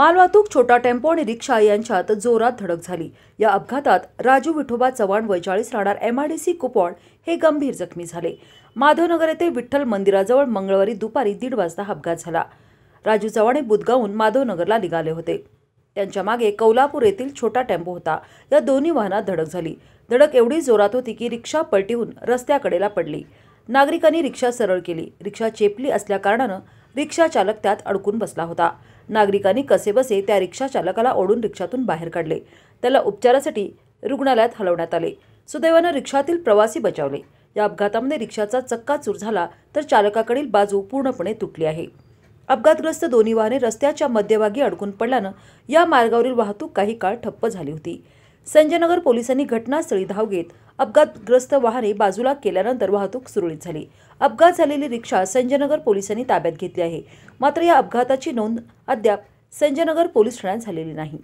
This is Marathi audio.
मालवाहतूक छोटा टेम्पो आणि रिक्षा यांच्यात जोरात धडक झाली या अपघातात राजू विठोबा चव्हाण वैचाळीस राहणार एमआयडीसी कुपवाड हे गंभीर जखमी झाले माधवनगर येथे विठ्ठल मंदिराजवळ मंगळवारी दुपारी दीड वाजता अपघात झाला राजू चव्हाण हे बुदगावून माधवनगरला निघाले होते त्यांच्या मागे कौलापूर येथील छोटा टेम्पो होता या दोन्ही वाहनात धडक झाली धडक एवढी जोरात होती की रिक्षा पलटीहून रस्त्याकडेला पडली नागरिकांनी रिक्षा सरळ केली रिक्षा चेपली असल्याकारणानं रिक्षाचालक त्यात अडकून बसला होता नागरिकांनी कसेबसे त्या रिक्षाचालकाला ओढून रिक्षातून बाहेर काढले त्याला उपचारासाठी रुग्णालयात हलवण्यात आले सुदैवानं रिक्षातील प्रवासी बचावले या अपघातामध्ये रिक्षाचा चक्का चूर झाला तर चालकाकडील बाजू पूर्णपणे तुटली आहे अपघातग्रस्त दोन्ही वाहने रस्त्याच्या मध्यभागी अडकून पडल्यानं या मार्गावरील वाहतूक काही काळ ठप्प झाली होती संजयनगर पोलिसांनी घटनास्थळी धाव घेत अपघातग्रस्त वाहने बाजूला केल्यानंतर वाहतूक सुरळीत झाली अपघात झालेली रिक्षा संजयनगर पोलिसांनी ताब्यात घेतली आहे मात्र या अपघाताची नोंद अद्याप संजयनगर पोलीस ठाण्यात झालेली नाही